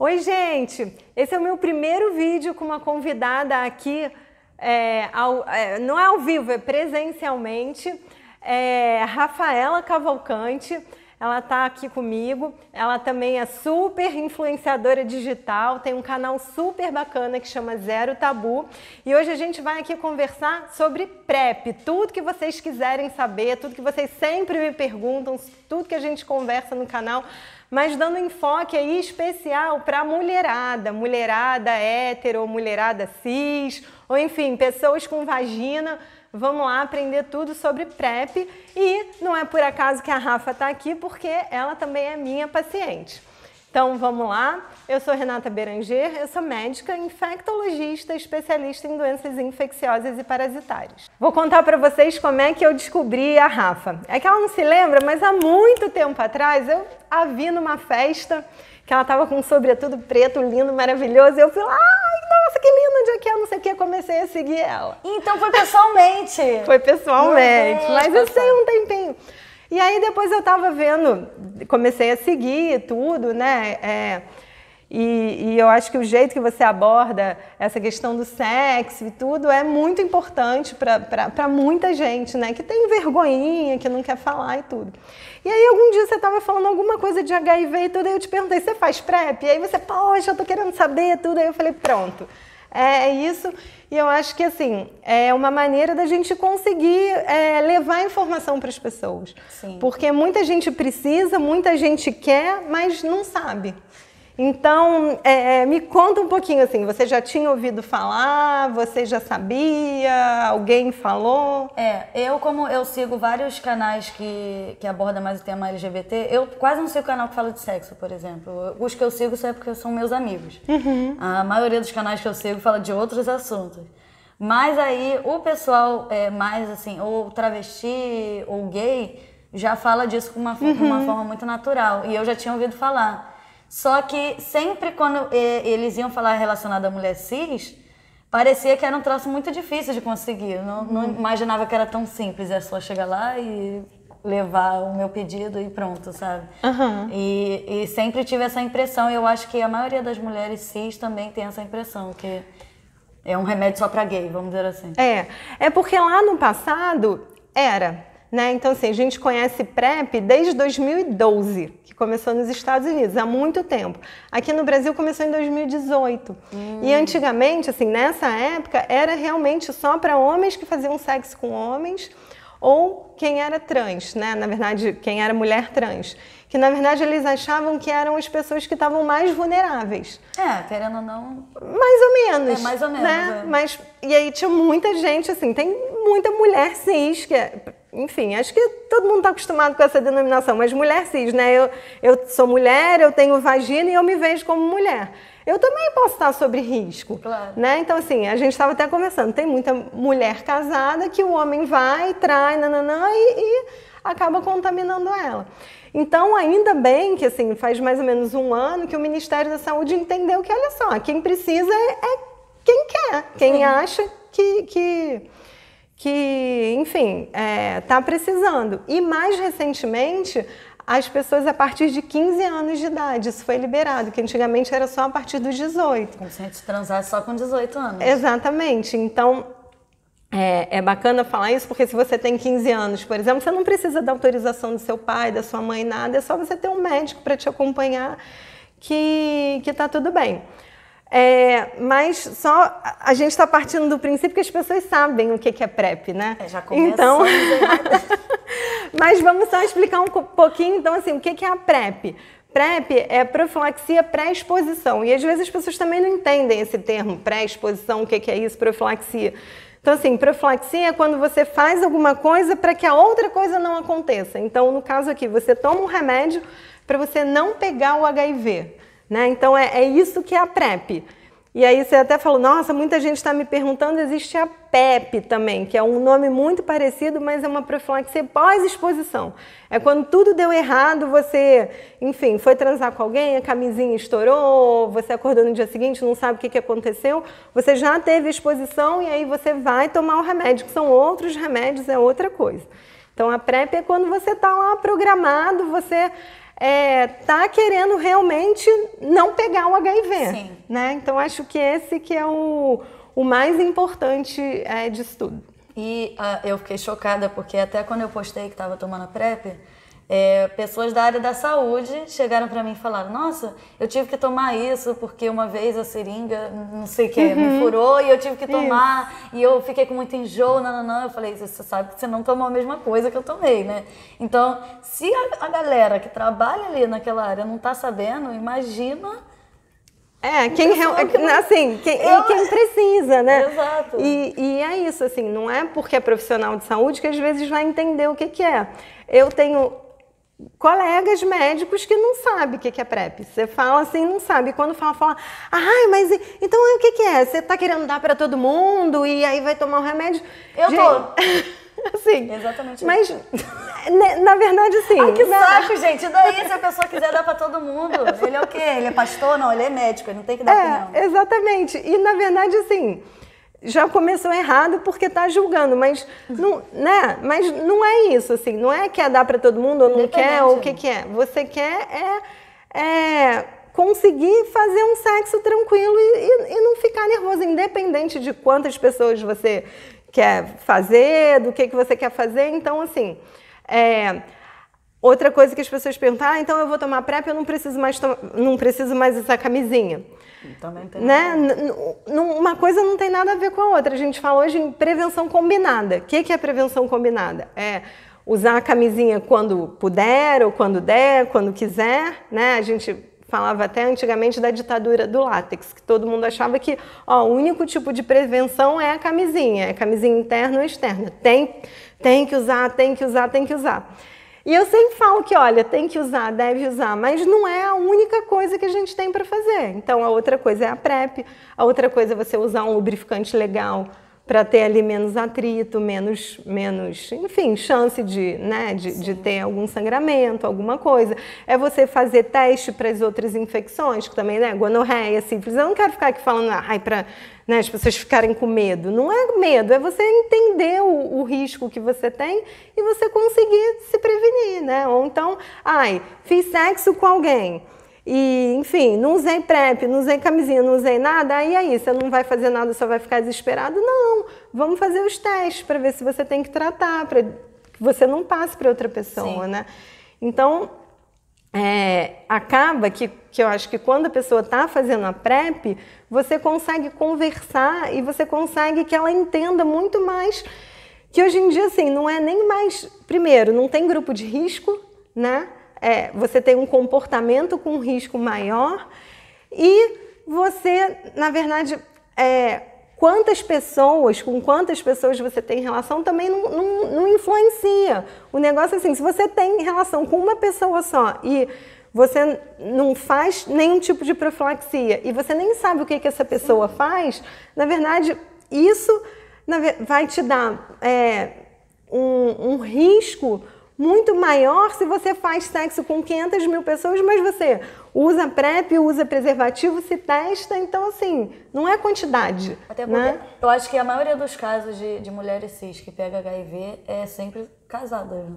Oi, gente! Esse é o meu primeiro vídeo com uma convidada aqui, é, ao, é, não é ao vivo, é presencialmente. É, Rafaela Cavalcante, ela está aqui comigo. Ela também é super influenciadora digital, tem um canal super bacana que chama Zero Tabu. E hoje a gente vai aqui conversar sobre PrEP, tudo que vocês quiserem saber, tudo que vocês sempre me perguntam, tudo que a gente conversa no canal mas dando enfoque aí especial para mulherada, mulherada hétero, mulherada cis, ou enfim, pessoas com vagina. Vamos lá aprender tudo sobre PrEP e não é por acaso que a Rafa está aqui, porque ela também é minha paciente. Então vamos lá, eu sou Renata Beranger, eu sou médica infectologista, especialista em doenças infecciosas e parasitárias. Vou contar para vocês como é que eu descobri a Rafa. É que ela não se lembra, mas há muito tempo atrás eu a vi numa festa que ela estava com um sobretudo preto, lindo, maravilhoso, e eu fui lá, nossa, que lindo, onde é que é, não sei o que, comecei a seguir ela. Então foi pessoalmente? foi pessoalmente, uhum. mas eu sei um tempinho. E aí depois eu tava vendo, comecei a seguir tudo, né? É, e, e, eu acho que o jeito que você aborda essa questão do sexo e tudo é muito importante para muita gente, né? Que tem vergonhinha, que não quer falar e tudo. E aí, algum dia você estava falando alguma coisa de HIV e tudo, e eu te perguntei, você faz PrEP? E aí você, poxa, eu tô querendo saber tudo. Aí eu falei, pronto. É, é isso. E eu acho que assim é uma maneira da gente conseguir é, levar informação para as pessoas, Sim. porque muita gente precisa, muita gente quer, mas não sabe. Então, é, é, me conta um pouquinho assim, você já tinha ouvido falar, você já sabia, alguém falou? É, eu como eu sigo vários canais que, que abordam mais o tema LGBT, eu quase não sigo canal que fala de sexo, por exemplo. Os que eu sigo só é porque são meus amigos. Uhum. A maioria dos canais que eu sigo fala de outros assuntos. Mas aí o pessoal é, mais assim, ou travesti ou gay, já fala disso com uma, uhum. uma forma muito natural. E eu já tinha ouvido falar. Só que sempre quando eh, eles iam falar relacionado à mulher cis, parecia que era um troço muito difícil de conseguir. não, não uhum. imaginava que era tão simples, é só chegar lá e levar o meu pedido e pronto, sabe? Uhum. E, e, sempre tive essa impressão, e eu acho que a maioria das mulheres cis também tem essa impressão, que é um remédio só para gay, vamos dizer assim. É, é porque lá no passado era né? Então, assim, a gente conhece PrEP desde 2012, que começou nos Estados Unidos, há muito tempo. Aqui no Brasil começou em 2018. Hum. E antigamente, assim, nessa época, era realmente só para homens que faziam sexo com homens ou quem era trans, né? Na verdade, quem era mulher trans que na verdade eles achavam que eram as pessoas que estavam mais vulneráveis. É, querendo ou não. Mais ou menos. É, mais ou menos. Né? É. Mas, e aí tinha muita gente, assim, tem muita mulher cis, que é, enfim, acho que todo mundo está acostumado com essa denominação, mas mulher cis, né? Eu, eu sou mulher, eu tenho vagina e eu me vejo como mulher. Eu também posso estar sobre risco, claro. né? Então, assim, a gente estava até conversando, tem muita mulher casada que o homem vai, trai, nananã, e, e acaba contaminando ela. Então, ainda bem que assim, faz mais ou menos um ano que o Ministério da Saúde entendeu que, olha só, quem precisa é, é quem quer, quem Sim. acha que, que, que enfim, está é, tá precisando. E mais recentemente, as pessoas a partir de 15 anos de idade. Isso foi liberado, que antigamente era só a partir dos 18. consente transar a gente só com 18 anos. Exatamente. Então, é, é, bacana falar isso porque se você tem 15 anos, por exemplo, você não precisa da autorização do seu pai, da sua mãe, nada, é só você ter um médico para te acompanhar que, que tá tudo bem. É, mas só a gente está partindo do princípio que as pessoas sabem o que, que é PrEP, né? É, já então, começou. Então, mas vamos só explicar um pouquinho, então, assim, o que, que é a PrEP? PrEP é profilaxia pré-exposição. E às vezes as pessoas também não entendem esse termo, pré-exposição, o que, que é isso, profilaxia. Então, assim, profilaxia é quando você faz alguma coisa para que a outra coisa não aconteça. Então, no caso aqui, você toma um remédio para você não pegar o HIV. Né? Então, é, é isso que é a PrEP. E aí você até falou, nossa, muita gente está me perguntando, existe a PEP também, que é um nome muito parecido, mas é uma profilaxia pós-exposição. É quando tudo deu errado, você, enfim, foi transar com alguém, a camisinha estourou, você acordou no dia seguinte, não sabe o que, que aconteceu, você já teve exposição e aí você vai tomar o remédio, que são outros remédios, é outra coisa. Então a PrEP é quando você está lá programado, você é, tá querendo realmente não pegar o HIV. Sim. Né? Então acho que esse que é o, o mais importante é, disso tudo. E uh, eu fiquei chocada porque até quando eu postei que estava tomando PrEP, é, pessoas da área da saúde chegaram para mim e falaram: Nossa, eu tive que tomar isso porque uma vez a seringa, não sei o que, uhum. me furou e eu tive que tomar isso. e eu fiquei com muito enjoo. Não, não, não. Eu falei: Você sabe que você não tomou a mesma coisa que eu tomei, né? Então, se a, a galera que trabalha ali naquela área não tá sabendo, imagina. É, quem, é assim, quem, eu... quem precisa, né? Exato. E, e, é isso, assim, não é porque é profissional de saúde que às vezes vai entender o que, que é. Eu tenho colegas médicos que não sabem o que é PrEP. Você fala assim, não sabe. Quando fala, fala, ah, mas então o que é? Você está querendo dar para todo mundo e aí vai tomar o um remédio? Eu gente, tô. Assim, Exatamente. Mas, né, na verdade, sim. Ai, que né? saco, gente. E daí, é se a pessoa quiser dar para todo mundo? Ele é o quê? Ele é pastor? Não, ele é médico, ele não tem que dar é, opinião. Exatamente. E, na verdade, assim, já começou errado porque está julgando, mas não, né? Mas não é isso, assim, não é quer é dar para todo mundo ou não quer ou o que né? que é. Você quer é, é conseguir fazer um sexo tranquilo e, e, e, não ficar nervoso, independente de quantas pessoas você quer fazer, do que que você quer fazer. Então, assim, é, Outra coisa que as pessoas perguntam, ah, então eu vou tomar PrEP, eu não preciso mais, não preciso mais usar camisinha. Também tem. Né? Uma coisa não tem nada a ver com a outra. A gente fala hoje em prevenção combinada. O que, que é prevenção combinada? É usar a camisinha quando puder, ou quando der, quando quiser. Né? A gente falava até antigamente da ditadura do látex, que todo mundo achava que ó, o único tipo de prevenção é a camisinha, é a camisinha interna ou externa. Tem, tem que usar, tem que usar, tem que usar. E eu sempre falo que, olha, tem que usar, deve usar, mas não é a única coisa que a gente tem para fazer. Então, a outra coisa é a PrEP, a outra coisa é você usar um lubrificante legal para ter ali menos atrito, menos, menos, enfim, chance de, né, de, de, ter algum sangramento, alguma coisa é você fazer teste para as outras infecções, que também, né, gonorreia, simples. Eu não quero ficar aqui falando, ai, para né, as pessoas ficarem com medo. Não é medo, é você entender o, o, risco que você tem e você conseguir se prevenir, né? Ou então, ai, fiz sexo com alguém. E, enfim, não usei PrEP, não usei camisinha, não usei nada, aí aí, é você não vai fazer nada, só vai ficar desesperado? Não, vamos fazer os testes para ver se você tem que tratar, para que você não passe para outra pessoa, Sim. né? Então, é, acaba que, que eu acho que quando a pessoa está fazendo a PrEP, você consegue conversar e você consegue que ela entenda muito mais. Que hoje em dia, assim, não é nem mais. Primeiro, não tem grupo de risco, né? É, você tem um comportamento com risco maior e você, na verdade, é, quantas pessoas, com quantas pessoas você tem relação também não, não, não, influencia. O negócio é assim, se você tem relação com uma pessoa só e você não faz nenhum tipo de profilaxia e você nem sabe o que, que essa pessoa faz, na verdade, isso vai te dar é, um, um risco muito maior se você faz sexo com 500 mil pessoas, mas você usa PrEP, usa preservativo, se testa, então assim, não é quantidade. Até né? porque né? eu acho que a maioria dos casos de, de mulheres cis que pega HIV é sempre casadas, né?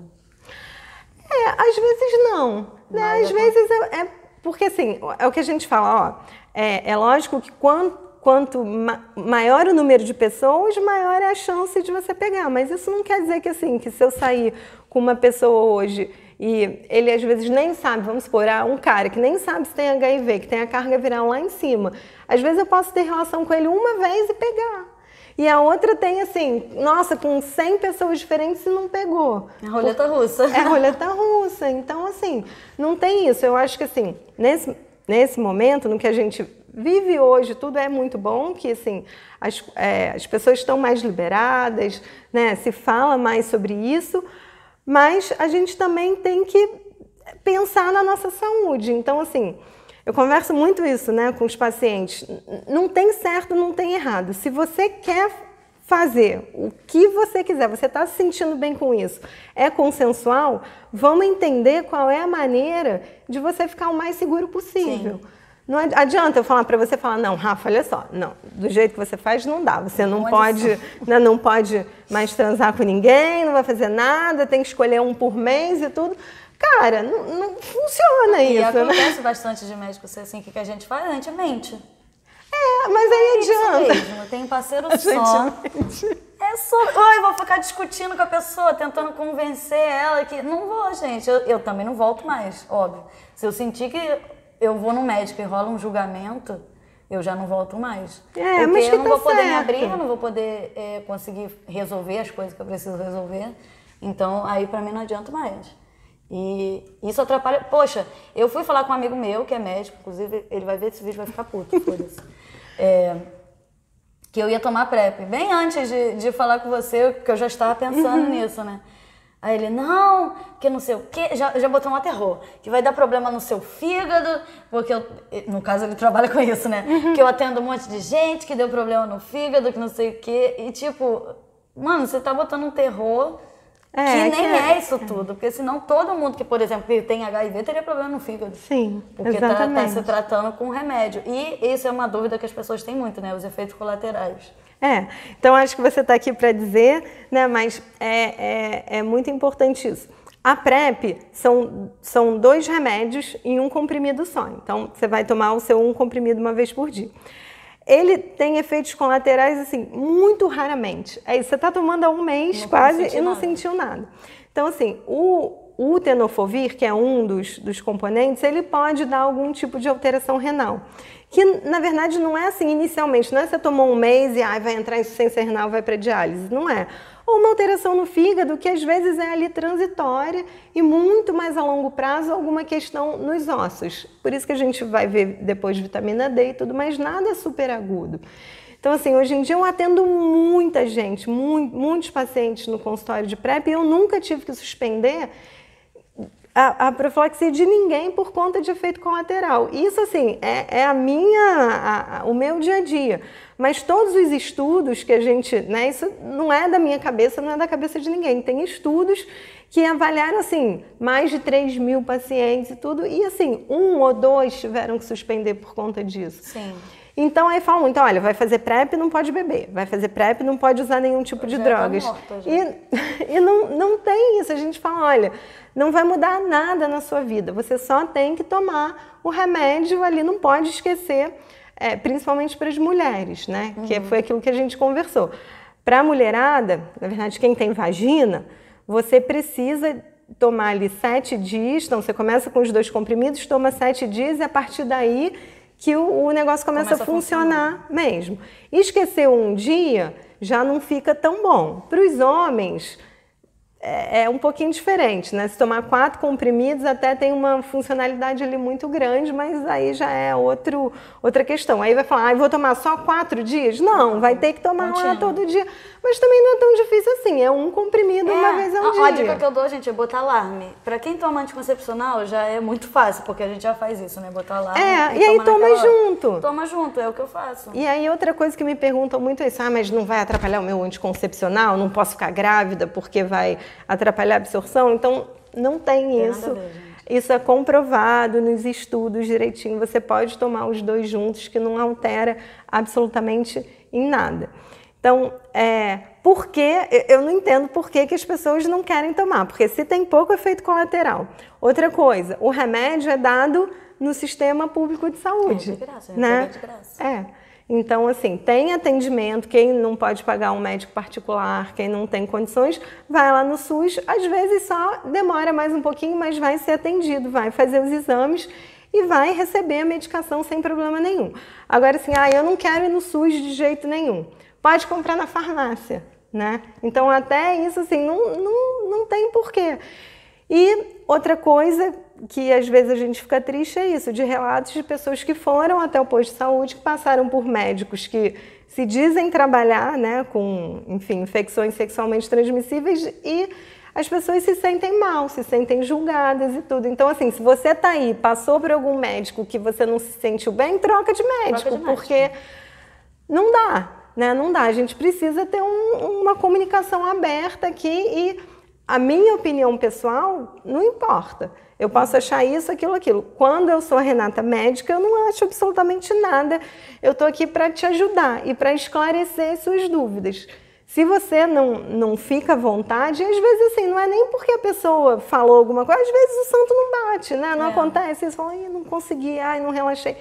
É, às vezes não. Né? Mas às é vezes é, é, Porque assim, é o que a gente fala, ó. É, é lógico que quanto quanto ma maior o número de pessoas, maior é a chance de você pegar. Mas isso não quer dizer que assim, que se eu sair com uma pessoa hoje e ele às vezes nem sabe, vamos supor, um cara que nem sabe se tem HIV, que tem a carga viral lá em cima. Às vezes eu posso ter relação com ele uma vez e pegar. E a outra tem assim, nossa, com 100 pessoas diferentes e não pegou. É roleta russa. É roleta russa. Então, assim, não tem isso. Eu acho que, assim, nesse, nesse momento, no que a gente vive hoje, tudo é muito bom, que, assim, as, é, as pessoas estão mais liberadas, né? Se fala mais sobre isso, mas a gente também tem que pensar na nossa saúde. Então, assim, eu converso muito isso né, com os pacientes. Não tem certo, não tem errado. Se você quer fazer o que você quiser, você está se sentindo bem com isso, é consensual, vamos entender qual é a maneira de você ficar o mais seguro possível. Sim. Não adianta eu falar para você falar, não, Rafa, olha só, não, do jeito que você faz não dá. Você não olha é pode, né, não pode mais transar com ninguém, não vai fazer nada, tem que escolher um por mês e tudo. Cara, não, não funciona e isso. E né? acontece né? bastante de médico ser assim, o que, que a gente faz? A gente mente. É, mas aí é adianta. Isso mesmo, tem parceiro a só. Mente. É só. Ai, vou ficar discutindo com a pessoa, tentando convencer ela que. Não vou, gente. Eu, eu também não volto mais, óbvio. Se eu sentir que eu vou no médico e rola um julgamento, eu já não volto mais. É, Porque mas que eu não tá vou poder me abrir, eu não vou poder é, conseguir resolver as coisas que eu preciso resolver. Então, aí para mim não adianta mais. E isso atrapalha. Poxa, eu fui falar com um amigo meu, que é médico, inclusive ele vai ver esse vídeo vai ficar puto, por isso. É, que eu ia tomar PrEP. Bem antes de, de falar com você, que eu já estava pensando uhum. nisso, né? Aí ele, não, que não sei o quê, já, já botou um terror, que vai dar problema no seu fígado, porque eu, no caso ele trabalha com isso, né? Uhum. Que eu atendo um monte de gente que deu problema no fígado, que não sei o quê, e tipo, mano, você tá botando um terror é, que é nem que é, é, isso tudo, porque senão todo mundo que, por exemplo, que tem HIV teria problema no fígado. Sim, porque está tá, tá se tratando com remédio. E isso é uma dúvida que as pessoas têm muito, né? Os efeitos colaterais. É, então acho que você está aqui para dizer, né? Mas é, é, é muito importante isso. A PrEP são, são dois remédios em um comprimido só. Então, você vai tomar o seu um comprimido uma vez por dia ele tem efeitos colaterais assim muito raramente. É isso, você está tomando há um mês não quase e não nada. sentiu nada. Então assim, o o tenofovir, que é um dos, dos componentes, ele pode dar algum tipo de alteração renal. Que, na verdade, não é assim inicialmente. Não é você tomou um mês e ai, vai entrar em insuficiência renal, vai para diálise. Não é ou uma alteração no fígado, que às vezes é ali transitória e muito mais a longo prazo alguma questão nos ossos. Por isso que a gente vai ver depois vitamina D e tudo, mas nada super agudo. Então, assim, hoje em dia eu atendo muita gente, muito, muitos pacientes no consultório de PrEP e eu nunca tive que suspender a, a profilaxia de ninguém por conta de efeito colateral. Isso, assim, é, é a minha, a, o meu dia a dia. Mas todos os estudos que a gente, né, isso não é da minha cabeça, não é da cabeça de ninguém. Tem estudos que avaliaram, assim, mais de 3 mil pacientes e tudo, e, assim, um ou dois tiveram que suspender por conta disso. Sim. Então aí falam muito, olha, vai fazer PrEP não pode beber, vai fazer PrEP não pode usar nenhum tipo de já tá drogas. Morta, e, e não, não tem isso, a gente fala, olha, não vai mudar nada na sua vida, você só tem que tomar o remédio ali, não pode esquecer, é, principalmente para as mulheres, né? Uhum. Que foi aquilo que a gente conversou. Para a mulherada, na verdade, quem tem vagina, você precisa tomar ali sete dias, então você começa com os dois comprimidos, toma sete dias e a partir daí que o, o negócio começa, começa a funcionar, funcionar mesmo. Esquecer um dia já não fica tão bom. Para os homens é, é, um pouquinho diferente, né? Se tomar quatro comprimidos até tem uma funcionalidade ali muito grande, mas aí já é outro, outra questão. Aí vai falar, ah, vou tomar só quatro dias? Não, vai ter que tomar Continua. lá todo dia. Mas também não é tão difícil assim, é um comprimido é, uma vez ao a, dia. A dica que eu dou, gente, é botar alarme. Para quem toma anticoncepcional já é muito fácil, porque a gente já faz isso, né? Botar alarme. É, e, e aí toma junto. Toma junto, é o que eu faço. E aí outra coisa que me perguntam muito é isso, ah, mas não vai atrapalhar o meu anticoncepcional? Não posso ficar grávida porque vai atrapalhar a absorção. Então, não tem, tem isso. Isso é comprovado nos estudos direitinho. Você pode tomar os dois juntos, que não altera absolutamente em nada. Então, é, por que, eu não entendo por que, que as pessoas não querem tomar, porque se tem pouco efeito colateral. Outra coisa, o remédio é dado no sistema público de saúde. É de graça, é né? é de graça. É. Então, assim, tem atendimento, quem não pode pagar um médico particular, quem não tem condições, vai lá no SUS, às vezes só demora mais um pouquinho, mas vai ser atendido, vai fazer os exames e vai receber a medicação sem problema nenhum. Agora, assim, ah, eu não quero ir no SUS de jeito nenhum. Pode comprar na farmácia, né? Então, até isso, assim, não, não, não tem porquê. E outra coisa que às vezes a gente fica triste é isso, de relatos de pessoas que foram até o posto de saúde, que passaram por médicos que se dizem trabalhar né, com, enfim, infecções sexualmente transmissíveis e as pessoas se sentem mal, se sentem julgadas e tudo. Então, assim, se você tá aí, passou por algum médico que você não se sentiu bem, troca de médico, troca de porque médico. não dá, né? Não dá. A gente precisa ter um, uma comunicação aberta aqui e a minha opinião pessoal não importa. Eu posso achar isso, aquilo, aquilo. Quando eu sou a Renata médica, eu não acho absolutamente nada. Eu estou aqui para te ajudar e para esclarecer suas dúvidas. Se você não, não fica à vontade, às vezes assim, não é nem porque a pessoa falou alguma coisa, às vezes o santo não bate, né? Não é. acontece. Você fala, não consegui, ai, não relaxei.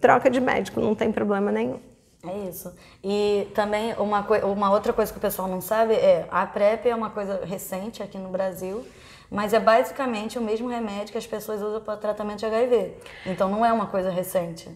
Troca de médico, não tem problema nenhum. É isso. E também uma, uma outra coisa que o pessoal não sabe é a PrEP é uma coisa recente aqui no Brasil. Mas é basicamente o mesmo remédio que as pessoas usam para tratamento de HIV. Então não é uma coisa recente.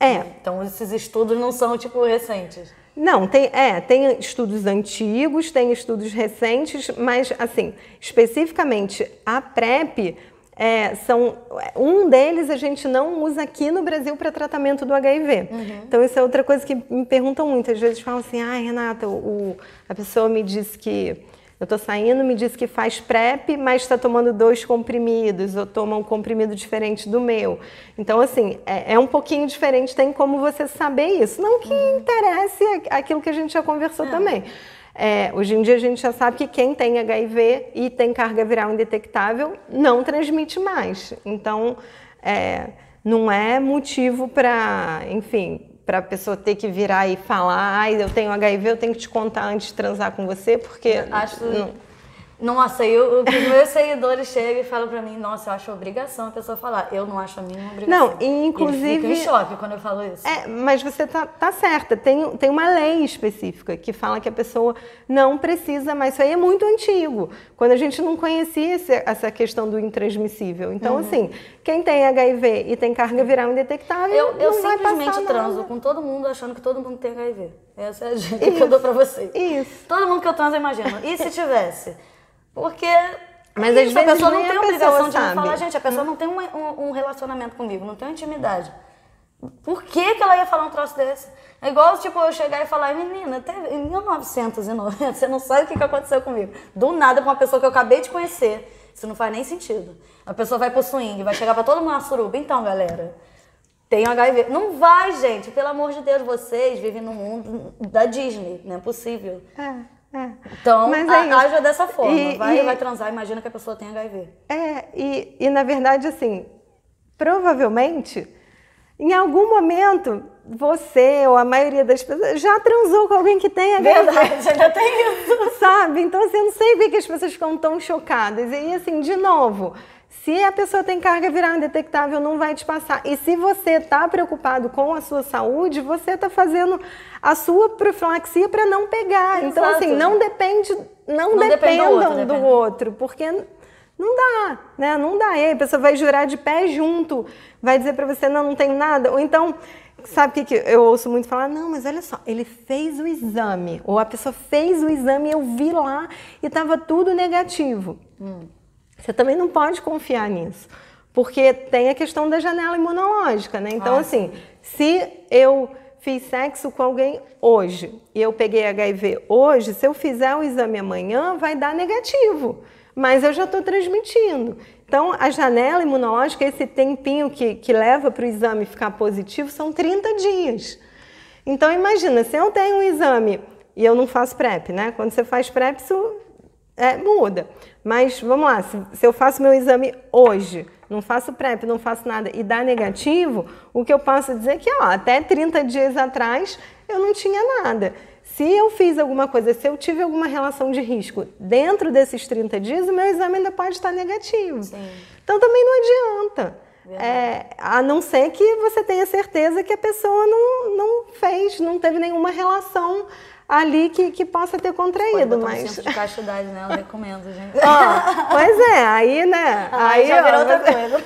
É. Então esses estudos não são tipo recentes. Não, tem, é, tem estudos antigos, tem estudos recentes, mas assim, especificamente a PrEP, é, são, um deles a gente não usa aqui no Brasil para tratamento do HIV. Uhum. Então, isso é outra coisa que me perguntam muito. Às vezes falam assim, ah, Renata, o, a pessoa me disse que eu estou saindo, me diz que faz PrEP, mas está tomando dois comprimidos, ou toma um comprimido diferente do meu. Então, assim, é, é um pouquinho diferente, tem como você saber isso. Não que uhum. interesse aquilo que a gente já conversou é. também. É, hoje em dia a gente já sabe que quem tem HIV e tem carga viral indetectável não transmite mais. Então, é, não é motivo para, enfim, para a pessoa ter que virar e falar, ai, eu tenho HIV, eu tenho que te contar antes de transar com você, porque. Acho não, nossa, eu, os meus seguidores chegam e falam pra mim, nossa, eu acho obrigação a pessoa falar. Eu não acho a mínima obrigação. Não, e inclusive. Eles ficam em choque quando eu falo isso. É, mas você tá, tá certa. Tem, tem uma lei específica que fala que a pessoa não precisa, mas isso aí é muito antigo. Quando a gente não conhecia esse, essa questão do intransmissível. Então, uhum. assim, quem tem HIV e tem carga viral indetectável. Eu, eu não simplesmente transo com todo mundo achando que todo mundo tem HIV. Essa é a dica isso, que eu dou pra vocês. Isso. Todo mundo que eu transo, imagina. E se tivesse? Porque mas é às vezes a pessoa não tem a é obrigação de me falar, gente, a pessoa hum. não tem um, um, um, relacionamento comigo, não tem intimidade. Por que, que ela ia falar um troço desse? É igual, tipo, eu chegar e falar, menina, até em 1990, você não sabe o que, que aconteceu comigo. Do nada, com uma pessoa que eu acabei de conhecer, isso não faz nem sentido. A pessoa vai pro swing, vai chegar pra todo mundo na suruba. Então, galera, tem HIV. Não vai, gente. Pelo amor de Deus, vocês vivem no mundo da Disney. Não é possível. É. É. Então, Mas é a, haja dessa forma. E, vai, e, vai transar, imagina que a pessoa tem HIV. É, e, e na verdade, assim, provavelmente, em algum momento, você ou a maioria das pessoas já transou com alguém que tem HIV. Verdade, ainda tem isso. Sabe? Então, assim, eu não sei por que as pessoas ficam tão chocadas. E, assim, de novo, se a pessoa tem carga viral indetectável, não vai te passar. E se você está preocupado com a sua saúde, você está fazendo a sua profilaxia para não pegar. Então, Exato. Então, assim, não depende, não, não dependam do outro, do né, outro, porque não dá, né? Não dá. E aí a pessoa vai jurar de pé junto, vai dizer para você, não, não tem nada. Ou então, sabe o que, que eu ouço muito falar? Não, mas olha só, ele fez o exame, ou a pessoa fez o exame, eu vi lá e estava tudo negativo. Hum. Você também não pode confiar nisso, porque tem a questão da janela imunológica, né? Então, ah. assim, se eu fiz sexo com alguém hoje e eu peguei HIV hoje, se eu fizer o exame amanhã, vai dar negativo, mas eu já estou transmitindo. Então, a janela imunológica, esse tempinho que, que leva para o exame ficar positivo, são 30 dias. Então, imagina, se eu tenho um exame e eu não faço PrEP, né? Quando você faz PrEP, isso é, muda. Mas vamos lá, se, se eu faço meu exame hoje, não faço PrEP, não faço nada e dá negativo, o que eu posso dizer é que ó, até 30 dias atrás eu não tinha nada. Se eu fiz alguma coisa, se eu tive alguma relação de risco dentro desses 30 dias, o meu exame ainda pode estar negativo. Sim. Então também não adianta. É, a não ser que você tenha certeza que a pessoa não, não fez, não teve nenhuma relação ali que, que possa ter contraído, mas... de castidade, né? Eu recomendo, gente. Oh, pois é, aí, né? Ah, aí, já ó, virou outra coisa.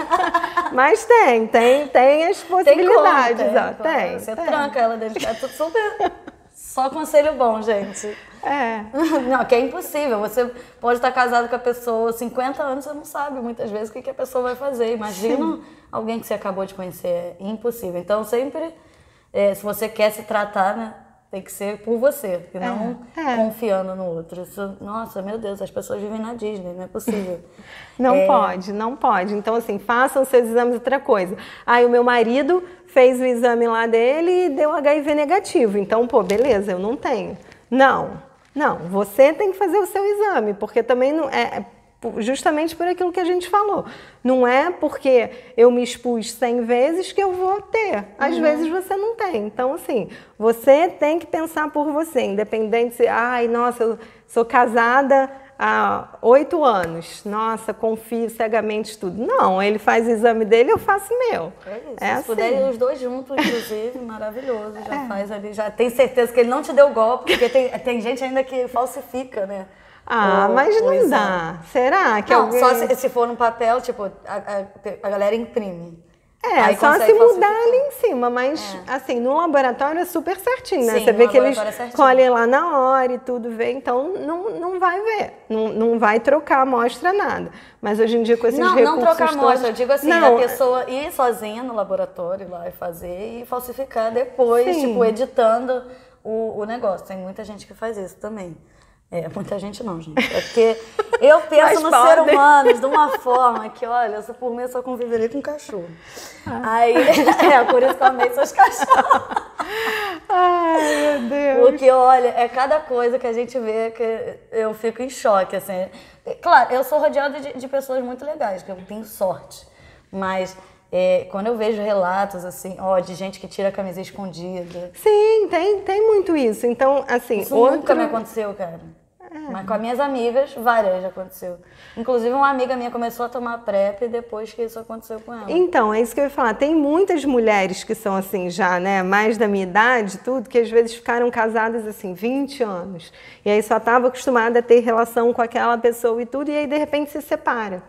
Mas tem, tem, tem as possibilidades. É, tem, ó, tem, tem Você tem. tranca ela dentro é de casa, super... Só conselho bom, gente. É. Não, que é impossível. Você pode estar casado com a pessoa 50 anos, você não sabe muitas vezes o que, que a pessoa vai fazer. Imagina Sim. alguém que você acabou de conhecer. É impossível. Então, sempre, é, se você quer se tratar, né? Tem que ser por você e é, não é. confiando no outro. Isso, nossa, meu Deus, as pessoas vivem na Disney, não é possível. não é... pode, não pode. Então, assim, façam seus exames outra coisa. Aí o meu marido fez o exame lá dele e deu HIV negativo. Então, pô, beleza, eu não tenho. Não, não, você tem que fazer o seu exame, porque também não é, é justamente por aquilo que a gente falou. Não é porque eu me expus 100 vezes que eu vou ter. Às uhum. vezes você não tem. Então, assim, você tem que pensar por você, independente se, ai, nossa, eu sou casada há oito anos, nossa, confio cegamente tudo. Não, ele faz o exame dele, eu faço o meu. É isso, é se assim. puderem os dois juntos, inclusive, maravilhoso. Já é. faz ali, já tem certeza que ele não te deu golpe, porque tem, tem gente ainda que falsifica, né? Ah, ou mas coisa. não dá. Será que não, alguém... só se, se, for no papel, tipo, a, a, a galera imprime. É, Aí só se mudar ali em cima, mas é. assim, no laboratório é super certinho, né? Sim, Você vê que eles é colhem lá na hora e tudo vê, então não, não vai ver, não, não vai trocar a amostra, nada. Mas hoje em dia com esses não, recursos Não, não trocar mostra. amostra, eu digo assim, não, a é pessoa ir sozinha no laboratório lá e fazer e falsificar depois, sim. tipo, editando o, o negócio. Tem muita gente que faz isso também. É, muita gente não, gente. É porque eu penso no ser humano de uma forma que, olha, se por mim eu só conviveria com cachorro. Ah. Aí, é, por isso que eu amei seus cachorros. Ai, meu Deus. Porque, olha, é cada coisa que a gente vê que eu fico em choque, assim. Claro, eu sou rodeada de, de pessoas muito legais, que eu tenho sorte. Mas é, quando eu vejo relatos assim, ó, de gente que tira a camisa escondida. Sim, tem, tem muito isso. Então, assim. Isso outro... nunca me aconteceu, cara. Mas com as minhas amigas, várias já aconteceu. Inclusive, uma amiga minha começou a tomar PrEP depois que isso aconteceu com ela. Então, é isso que eu ia falar. Tem muitas mulheres que são assim já, né? Mais da minha idade, tudo, que às vezes ficaram casadas assim, 20 anos. E aí só estava acostumada a ter relação com aquela pessoa e tudo, e aí de repente se separa.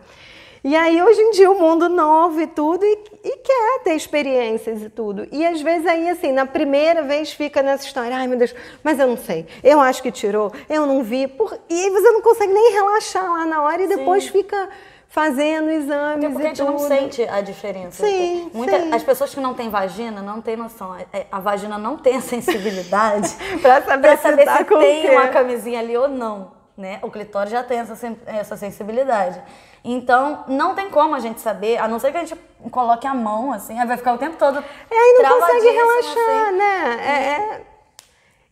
E aí hoje em dia o mundo novo e tudo e, e, quer ter experiências e tudo. E às vezes aí assim, na primeira vez fica nessa história, ai meu Deus, mas eu não sei, eu acho que tirou, eu não vi. Por... E aí você não consegue nem relaxar lá na hora e depois Sim. fica fazendo exames Até porque a gente não sente a diferença. Assim. Sim, Muita, sim. As pessoas que não têm vagina não têm noção. A, é, é, a vagina não tem a sensibilidade para saber, pra saber se, se tá tem uma camisinha ali ou não né? O clitóris já tem essa, essa sensibilidade. Então, não tem como a gente saber, a não ser que a gente coloque a mão, assim, aí vai ficar o tempo todo. É, aí não consegue relaxar, assim. né? É, uhum. é...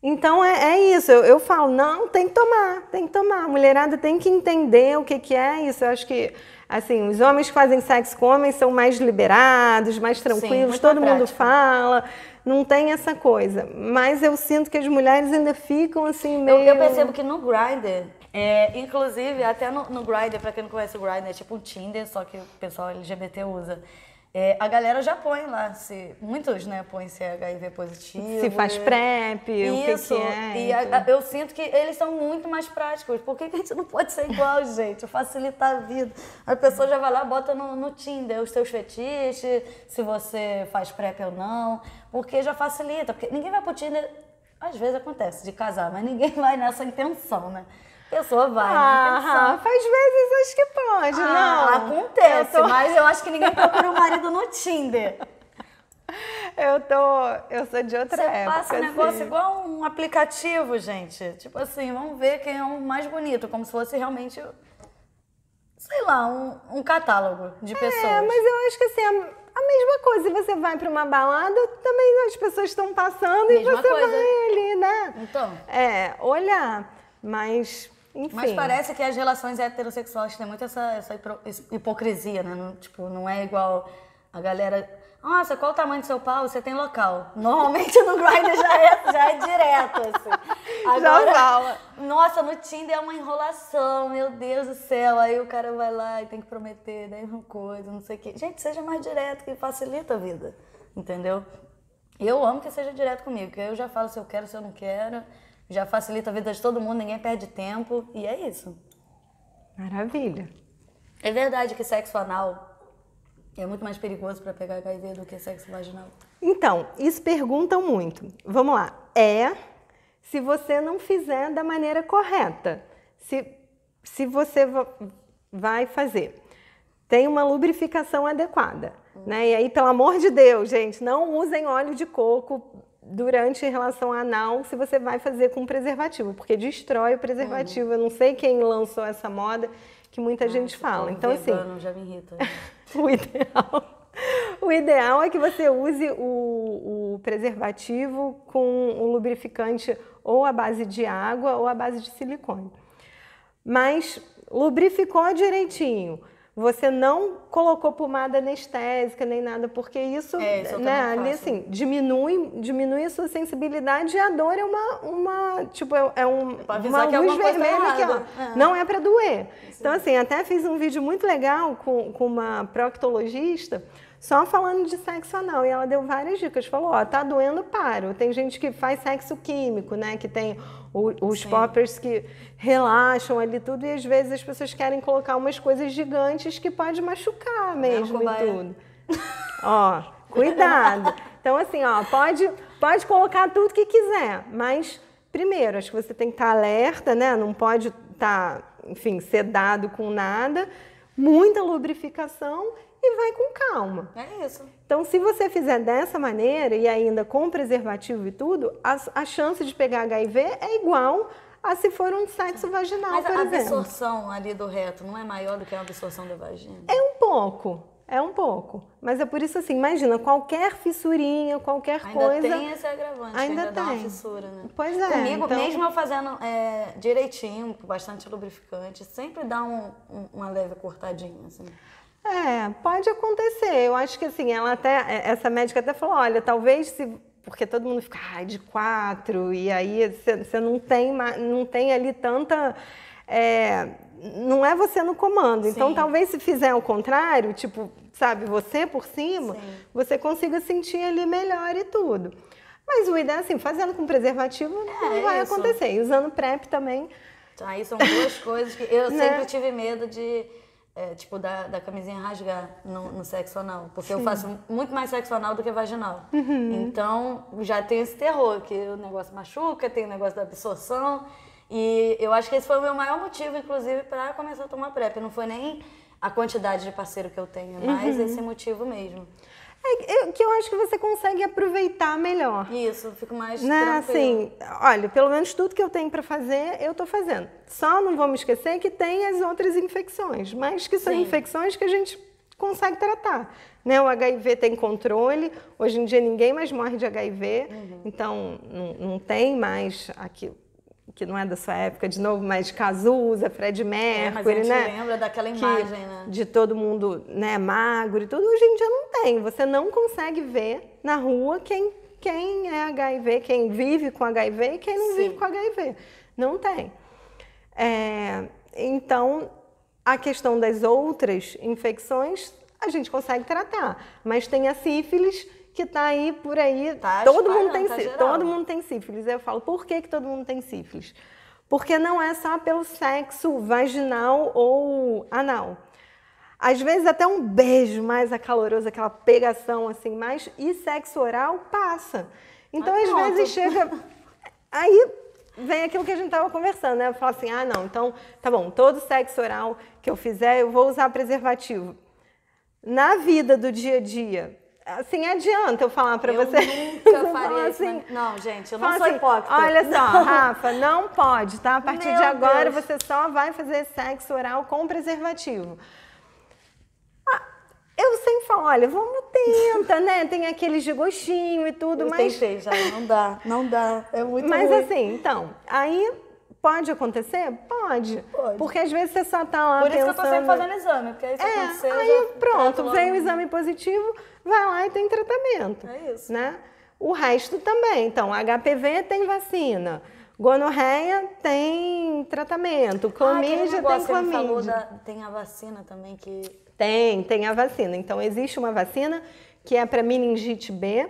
Então é, é isso, eu, eu, falo, não, tem que tomar, tem que tomar. A mulherada tem que entender o que, que é isso. Eu acho que assim, os homens que fazem sexo com homens são mais liberados, mais tranquilos, Sim, todo mundo fala não tem essa coisa. Mas eu sinto que as mulheres ainda ficam assim meio. Eu, eu percebo que no Grindr, é, inclusive até no, no Grindr, para quem não conhece o Grindr, é tipo um Tinder, só que o pessoal LGBT usa. É, a galera já põe lá, se, muitos né, põem se é HIV positivo. Se faz PrEP, isso, o que, que é. E a, a, eu sinto que eles são muito mais práticos. Por que, a gente não pode ser igual, gente? Facilitar a vida. A pessoa já vai lá, bota no, no Tinder os seus fetiches, se você faz PrEP ou não, porque já facilita. Porque ninguém vai pro Tinder, às vezes acontece, de casar, mas ninguém vai nessa intenção, né? pessoa vai. Ah, faz vezes acho que pode, ah, não. Acontece, eu tô... mas eu acho que ninguém procura o um marido no Tinder. Eu tô. Eu sou de outra Você época. Passa um assim. negócio assim. igual um aplicativo, gente. Tipo assim, vamos ver quem é o mais bonito, como se fosse realmente. Sei lá, um, um catálogo de é, pessoas. É, mas eu acho que assim, a, a mesma coisa, se você vai para uma balada, também as pessoas estão passando mesma e você coisa. vai ali, né? Então. É, olhar. Mas enfim. Mas parece que as relações heterossexuais têm muito essa, essa hipocrisia, né? Não, tipo, não é igual a galera. Nossa, qual o tamanho do seu pau? Você tem local. Normalmente no Grindr já é, já é direto, assim. Agora, já fala. Nossa, no Tinder é uma enrolação, meu Deus do céu. Aí o cara vai lá e tem que prometer 10 né, mil coisa não sei o quê. Gente, seja mais direto, que facilita a vida, entendeu? Eu amo que seja direto comigo, que eu já falo se eu quero, se eu não quero já facilita a vida de todo mundo, ninguém perde tempo e é isso. Maravilha. É verdade que sexo anal é muito mais perigoso para pegar HIV do que sexo vaginal. Então, isso perguntam muito. Vamos lá. É se você não fizer da maneira correta. Se, se você vai fazer. Tem uma lubrificação adequada. Né? E aí, pelo amor de Deus, gente, não usem óleo de coco durante relação anal se você vai fazer com preservativo, porque destrói o preservativo. Uhum. Eu não sei quem lançou essa moda que muita Nossa, ah, gente fala. Então assim, já me irrita. Né? o ideal o ideal é que você use o, o, preservativo com o lubrificante ou a base de água ou a base de silicone. Mas lubrificou direitinho, você não colocou pomada anestésica nem nada, porque isso, é, né, ali, assim, diminui, diminui a sua sensibilidade e a dor é uma, uma tipo, é, é um, é uma luz tá vermelha que ó, é. não é para doer. Então, assim, até fiz um vídeo muito legal com, com uma proctologista só falando de sexo anal. E ela deu várias dicas. Falou, ó, tá doendo, paro. Tem gente que faz sexo químico, né? Que tem o, os Sim. poppers que relaxam ali tudo. E às vezes as pessoas querem colocar umas coisas gigantes que pode machucar é mesmo Não, e é. tudo. ó, cuidado. Então, assim, ó, pode, pode colocar tudo que quiser, mas primeiro, acho que você tem que estar tá alerta, né? Não pode estar, tá, enfim, sedado com nada. Muita lubrificação e vai com calma. É isso. Então, se você fizer dessa maneira e ainda com preservativo e tudo, a, a chance de pegar HIV é igual a se for um sexo vaginal, Mas por a exemplo. a absorção ali do reto não é maior do que a absorção da vagina? É um pouco. É um pouco. Mas é por isso assim, imagina, qualquer fissurinha, qualquer ainda coisa. Ainda tem esse agravante, ainda, ainda tem. uma fissura, né? Pois é. Comigo, então... mesmo eu fazendo é, direitinho, bastante lubrificante, sempre dá um, um, uma leve cortadinha, assim. É, pode acontecer. Eu acho que assim, ela até, é, essa médica até falou, olha, talvez se porque todo mundo fica ah, de quatro e aí você não tem não tem ali tanta é, não é você no comando. Então, Sim. Então talvez se fizer o contrário, tipo sabe você por cima, Sim. você consiga sentir ali melhor e tudo. Mas o ideal é assim, fazendo com preservativo é, não vai isso. acontecer. E usando PrEP também. Então, aí são duas coisas que eu né? sempre tive medo de é, tipo, da, da camisinha rasgar no, no sexo anal. Porque Sim. eu faço muito mais sexo anal do que vaginal. Uhum. Então, já tem esse terror, que o negócio machuca, tem o negócio da absorção. E eu acho que esse foi o meu maior motivo, inclusive, para começar a tomar PrEP. Não foi nem a quantidade de parceiro que eu tenho, mas uhum. esse motivo mesmo. É, que eu acho que você consegue aproveitar melhor. Isso, fico mais né? Assim, olha, pelo menos tudo que eu tenho para fazer, eu estou fazendo. Só não vamos esquecer que tem as outras infecções, mas que são Sim. infecções que a gente consegue tratar. Né? O HIV tem controle, hoje em dia ninguém mais morre de HIV, uhum. então não, não tem mais aquilo que não é da sua época de novo, mas de Cazuza, Fred Mercury, é, mas a gente né? lembra daquela imagem, que, né? De todo mundo, né, magro e tudo. Hoje em dia não tem. Você não consegue ver na rua quem, quem é HIV, quem vive com HIV e quem não Sim. vive com HIV. Não tem. É, então, a questão das outras infecções a gente consegue tratar, mas tem a sífilis que tá aí por aí. Tá todo mundo tem tá sífilis. Todo né? mundo tem sífilis. Eu falo, por que, que todo mundo tem sífilis? Porque não é só pelo sexo vaginal ou anal. Às vezes até um beijo mais acaloroso, aquela pegação assim, mais e sexo oral passa. Então, Ai, às pronto. vezes chega. Aí vem aquilo que a gente estava conversando, né? Fala assim: ah, não, então tá bom, todo sexo oral que eu fizer, eu vou usar preservativo. Na vida do dia a dia, assim, adianta eu falar para você. Nunca faria isso. Assim, não, gente, eu não sou assim, hipócrita. Olha só, não. Rafa, não pode, tá? A partir Meu de agora Deus. você só vai fazer sexo oral com preservativo. Ah, eu sempre falo, olha, vamos tenta, né? Tem aqueles de gostinho e tudo, eu mas. Tentei já, não dá, não dá. É muito Mas ruim. assim, então, aí Pode acontecer? Pode. Pode. Porque às vezes você só tá lá Por pensando... isso que eu tô sempre fazendo exame, porque aí se é, acontecer... Aí já... pronto, vem o exame positivo, vai lá e tem tratamento. É isso. Né? O resto também. Então, HPV tem vacina. Gonorreia tem tratamento, clamídia ah, tem clamídia. Falou da, tem a vacina também que... Tem, tem a vacina. Então, existe uma vacina que é para meningite B,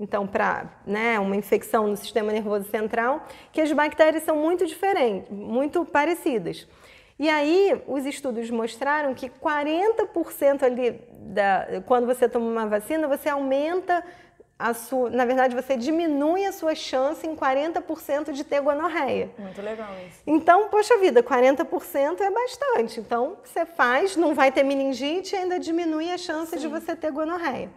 então para né, uma infecção no sistema nervoso central, que as bactérias são muito diferentes, muito parecidas. E aí, os estudos mostraram que 40% ali, da, quando você toma uma vacina, você aumenta a sua. Na verdade, você diminui a sua chance em 40% de ter gonorreia. Muito legal isso. Então, poxa vida, 40% é bastante. Então, você faz, não vai ter meningite e ainda diminui a chance Sim. de você ter gonorreia.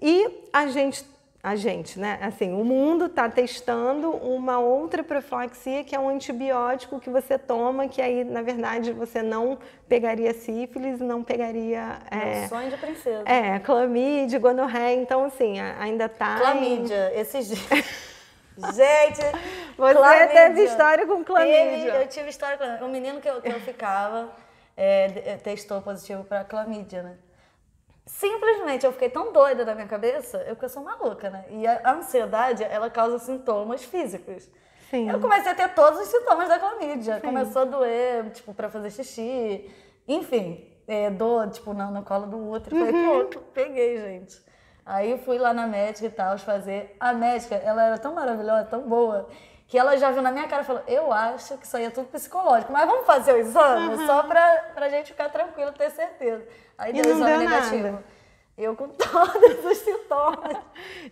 E a gente a gente, né? Assim, o mundo está testando uma outra profilaxia que é um antibiótico que você toma, que aí, na verdade, você não pegaria sífilis, não pegaria... É, é sonho de princesa. É, clamídia, gonorréia. então, assim, ainda está... Clamídia, em... esses dias... Gente, você clamídia. teve história com clamídia. eu tive história com O menino que eu, que eu ficava é, é testou positivo para clamídia, né? Simplesmente eu fiquei tão doida na minha cabeça, eu porque eu sou maluca, né? E a ansiedade, ela causa sintomas físicos. Sim. Eu comecei a ter todos os sintomas da clamídia. Sim. Começou a doer, tipo, pra fazer xixi. Enfim, é, dor, tipo, no, no colo do útero. Falei, uhum. pronto, peguei, gente. Aí fui lá na médica e tal, fazer. A médica, ela era tão maravilhosa, tão boa, que ela já viu na minha cara e falou: Eu acho que isso aí é tudo psicológico, mas vamos fazer o exame uhum. só pra, pra gente ficar tranquilo, ter certeza. Aí deu e não deu negativo. Nada. Eu com todos os sintomas.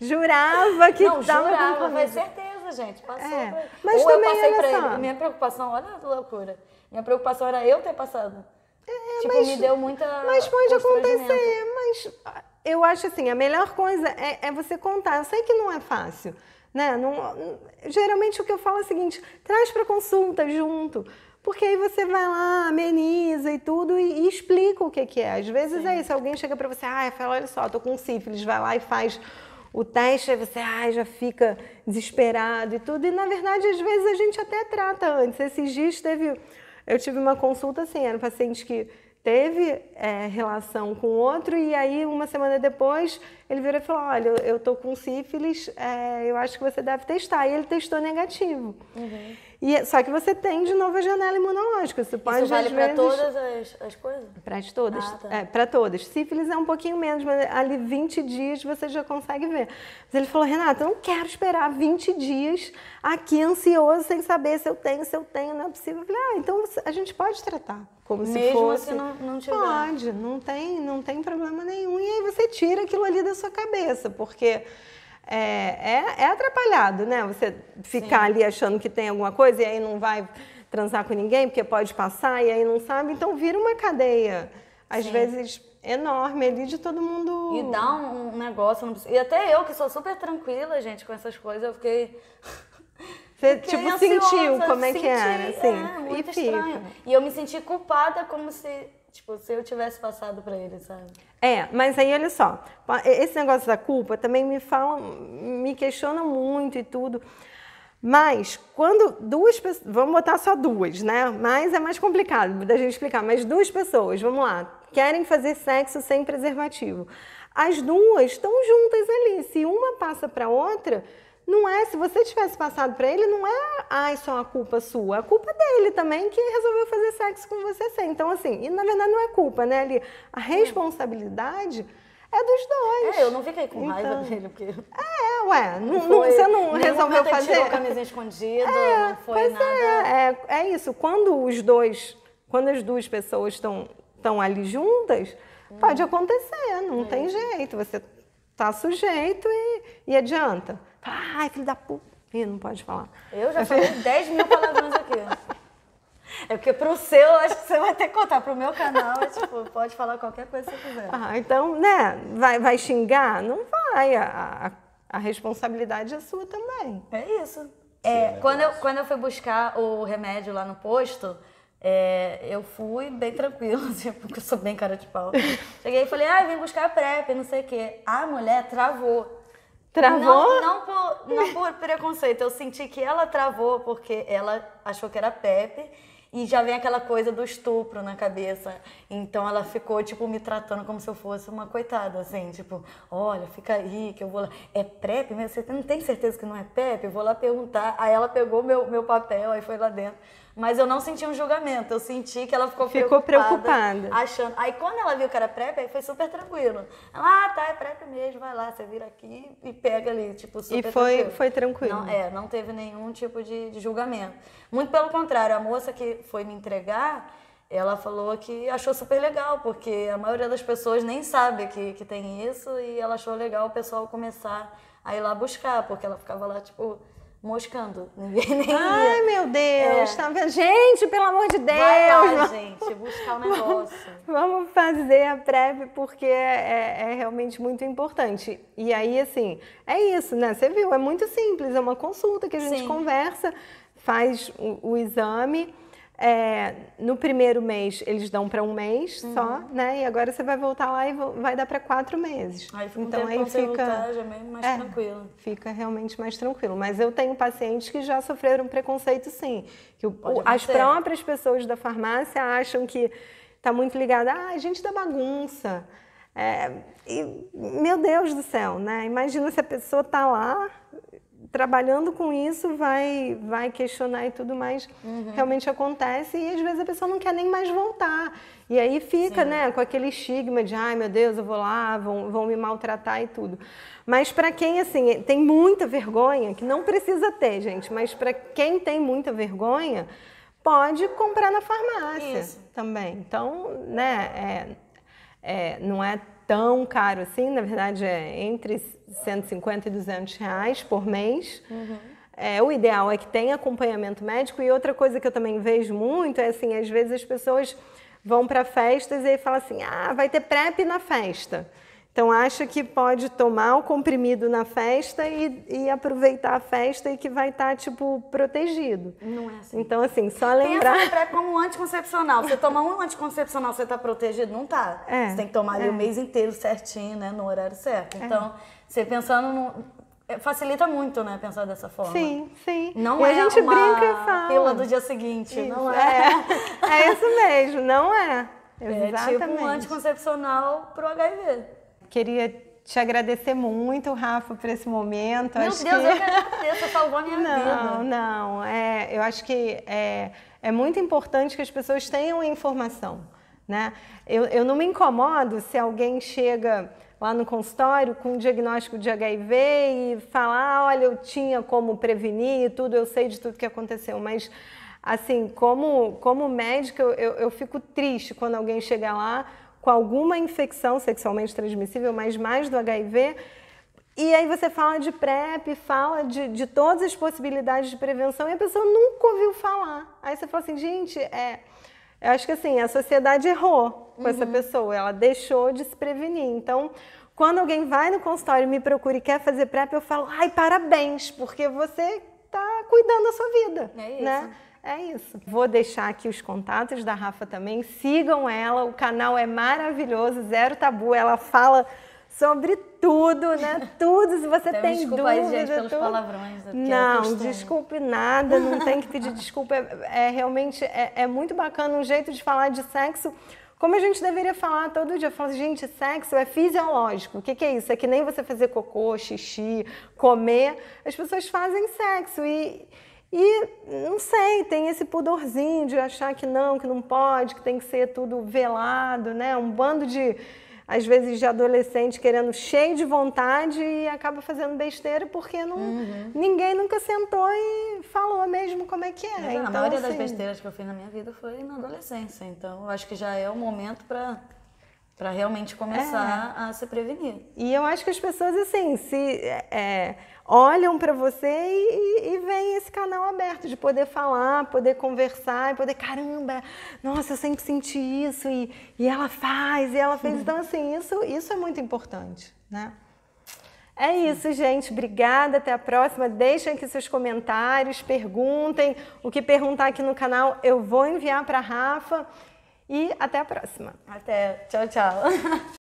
jurava que não, tava jurava, mas é certeza, gente. Passou é. Mas Ou também eu passei pra ele. Minha preocupação, olha a loucura. Minha preocupação era eu ter passado. É, tipo, mas, me deu muita. Mas pode acontecer, mas ah, eu acho assim, a melhor coisa é, é você contar. Eu sei que não é fácil. Né? Não, geralmente o que eu falo é o seguinte: traz para consulta junto. Porque aí você vai lá, ameniza e tudo e, e explica o que, que é. Às vezes é Sim. é isso, alguém chega para você, ah, fala, olha só, tô com sífilis, vai lá e faz o teste, aí você ah, já fica desesperado e tudo. E na verdade, às vezes a gente até trata antes. Esses dias teve. Eu tive uma consulta assim, era um paciente que teve é, relação com o outro, e aí uma semana depois ele virou e falou: Olha, eu tô com sífilis, é, eu acho que você deve testar. E ele testou negativo. Uhum. E, é, só que você tem de novo a janela imunológica. Você pode, Isso vale para todas as, as coisas? Para todas. Ah, tá. é, para todas. Sífilis é um pouquinho menos, mas ali 20 dias você já consegue ver. Mas ele falou, Renata, eu não quero esperar 20 dias aqui ansioso sem saber se eu tenho, se eu tenho, não é possível. Eu falei, ah, então a gente pode tratar. Como Mesmo se fosse. se não, não tiver pode, não tem, não tem problema nenhum. E aí você tira aquilo ali da sua cabeça, porque é, é, é atrapalhado, né? Você ficar Sim. ali achando que tem alguma coisa e aí não vai transar com ninguém, porque pode passar e aí não sabe. Então vira uma cadeia, às Sim. vezes enorme ali de todo mundo. E dá um negócio. E até eu, que sou super tranquila, gente, com essas coisas, eu fiquei. Você, tipo, ansiosa, sentiu como é, é senti, que era, assim. É, muito e estranho. Fica. E eu me senti culpada como se Tipo, se eu tivesse passado para ele, sabe? É, mas aí olha só, esse negócio da culpa também me fala, me questiona muito e tudo. Mas quando duas pessoas, vamos botar só duas, né? Mas é mais complicado da gente explicar, mas duas pessoas, vamos lá, querem fazer sexo sem preservativo. As duas estão juntas ali, se uma passa para outra, não é, se você tivesse passado para ele, não é, ai, só a culpa sua, a culpa é dele também que resolveu fazer sexo com você sem. Então, assim, e na verdade não é culpa, né, ali, a responsabilidade é dos dois. É, eu não fiquei com raiva então, dele, porque... É, ué, não, não foi, você não resolveu fazer... Tirou a camisinha escondida, é, não foi é, nada... É, é, é isso, quando os dois, quando as duas pessoas estão estão ali juntas, hum. pode acontecer, não é. tem jeito, você tá sujeito e, e adianta ai, filho da puta. Ih, não pode falar. Eu já falei 10 mil palavrões aqui. É porque pro seu, acho que você vai ter que contar. Pro meu canal, é, tipo, pode falar qualquer coisa que você quiser. Ah, então, né? Vai, vai xingar? Não vai. A, a, a responsabilidade é sua também. É isso. É, Sim, é quando, eu, quando eu fui buscar o remédio lá no posto, é, eu fui bem tranquilo, assim, porque eu sou bem cara de pau. Cheguei e falei, ah, vim buscar a PrEP, não sei o quê. A mulher travou. Travou? Não, não, por, não por preconceito. Eu senti que ela travou porque ela achou que era Pepe. E já vem aquela coisa do estupro na cabeça. Então ela ficou, tipo, me tratando como se eu fosse uma coitada, assim, tipo, olha, fica aí que eu vou lá. É PrEP mesmo? Você não tem certeza que não é PrEP? Eu vou lá perguntar. Aí ela pegou meu, meu papel, aí foi lá dentro. Mas eu não senti um julgamento, eu senti que ela ficou, ficou preocupada, preocupada. Achando. Aí quando ela viu que era PrEP, aí foi super tranquilo. Ela, ah, tá, é PrEP mesmo, vai lá, você vira aqui e pega ali, tipo, super E foi tranquilo. Foi tranquilo. Não, é, não teve nenhum tipo de, de julgamento. Muito pelo contrário, a moça que foi me entregar, ela falou que achou super legal, porque a maioria das pessoas nem sabe que, que tem isso e ela achou legal o pessoal começar a ir lá buscar, porque ela ficava lá, tipo, moscando. Ninguém nem Ai, meu Deus! É. Tá Gente, pelo amor de Deus! Vai lá, vamos... gente, buscar o um negócio. Vamos fazer a breve porque é, é, realmente muito importante. E aí, assim, é isso, né? Você viu, é muito simples, é uma consulta que a gente Sim. conversa, faz o, o exame é, no primeiro mês eles dão para um mês uhum. só, né? E agora você vai voltar lá e vai dar para quatro meses. Aí fica um então aí fica voltar, já é mais é, tranquilo. Fica realmente mais tranquilo. Mas eu tenho pacientes que já sofreram preconceito, sim. Que as próprias pessoas da farmácia acham que está muito ligada, ah, a gente da bagunça. É, e, meu Deus do céu, né? Imagina se a pessoa tá lá trabalhando com isso vai vai questionar e tudo mais uhum. realmente acontece e às vezes a pessoa não quer nem mais voltar e aí fica Sim. né com aquele estigma de ai meu Deus eu vou lá vão, vão me maltratar e tudo mas para quem assim tem muita vergonha que não precisa ter gente mas para quem tem muita vergonha pode comprar na farmácia isso. também então né é, é, não é tão caro assim, na verdade é entre 150 e 200 reais por mês. Uhum. É, o ideal é que tenha acompanhamento médico e outra coisa que eu também vejo muito é assim, às vezes as pessoas vão para festas e falam assim, ah, vai ter PrEP na festa. Então, acha que pode tomar o comprimido na festa e, e aproveitar a festa e que vai estar, tá, tipo, protegido. Não é assim. Então, assim, só lembrar... Pensa até como um anticoncepcional. Você toma um anticoncepcional, você está protegido? Não está. É, você tem que tomar ali o é. mês inteiro certinho, né? No horário certo. É. Então, você pensando no é, facilita muito, né, pensar dessa forma. Sim, sim. Não e é a gente uma brinca fala. pílula do dia seguinte, isso, não é. é. é. isso mesmo, não é. Exatamente. É tipo um anticoncepcional pro HIV queria te agradecer muito, Rafa, por esse momento. Meu acho Deus, que... eu que agradeço, salvou minha não, vida. Não, não. É, eu acho que é, é muito importante que as pessoas tenham informação. Né? Eu, eu não me incomodo se alguém chega lá no consultório com um diagnóstico de HIV e falar, ah, olha, eu tinha como prevenir e tudo, eu sei de tudo que aconteceu, mas assim, como, como médica, eu, eu, eu fico triste quando alguém chega lá com alguma infecção sexualmente transmissível, mas mais do HIV. E aí você fala de PrEP, fala de, de todas as possibilidades de prevenção e a pessoa nunca ouviu falar. Aí você fala assim, gente, é, eu acho que assim, a sociedade errou com uhum. essa pessoa, ela deixou de se prevenir. Então, quando alguém vai no consultório e me procura e quer fazer PrEP, eu falo, ai, parabéns, porque você está cuidando da sua vida. É né? isso. Né? É isso. Vou deixar aqui os contatos da Rafa também. Sigam ela, o canal é maravilhoso, zero tabu. Ela fala sobre tudo, né? Tudo, se você tem desculpa dúvida. gente pelos tudo. palavrões. É não, desculpe nada, não tem que pedir desculpa. É, é, é realmente, é, é, muito bacana um jeito de falar de sexo, como a gente deveria falar todo dia. Falar, gente, sexo é fisiológico. O que, que, é isso? É que nem você fazer cocô, xixi, comer. As pessoas fazem sexo e... E não sei, tem esse pudorzinho de achar que não, que não pode, que tem que ser tudo velado, né? Um bando de, às vezes, de adolescente querendo cheio de vontade e acaba fazendo besteira porque não, uhum. ninguém nunca sentou e falou mesmo como é que é. Mas, então, a maioria assim, das besteiras que eu fiz na minha vida foi na adolescência, então eu acho que já é o momento para para realmente começar é. a se prevenir. E eu acho que as pessoas, assim, se. É, é olham para você e, e vem esse canal aberto de poder falar, poder conversar, e poder, caramba, nossa, eu sempre senti isso, e, e ela faz, e ela fez. Uhum. Então, assim, isso, isso é muito importante, né? É isso, gente. Obrigada. Até a próxima. Deixem aqui seus comentários, perguntem. O que perguntar aqui no canal, eu vou enviar para Rafa. E até a próxima. Até. Tchau, tchau.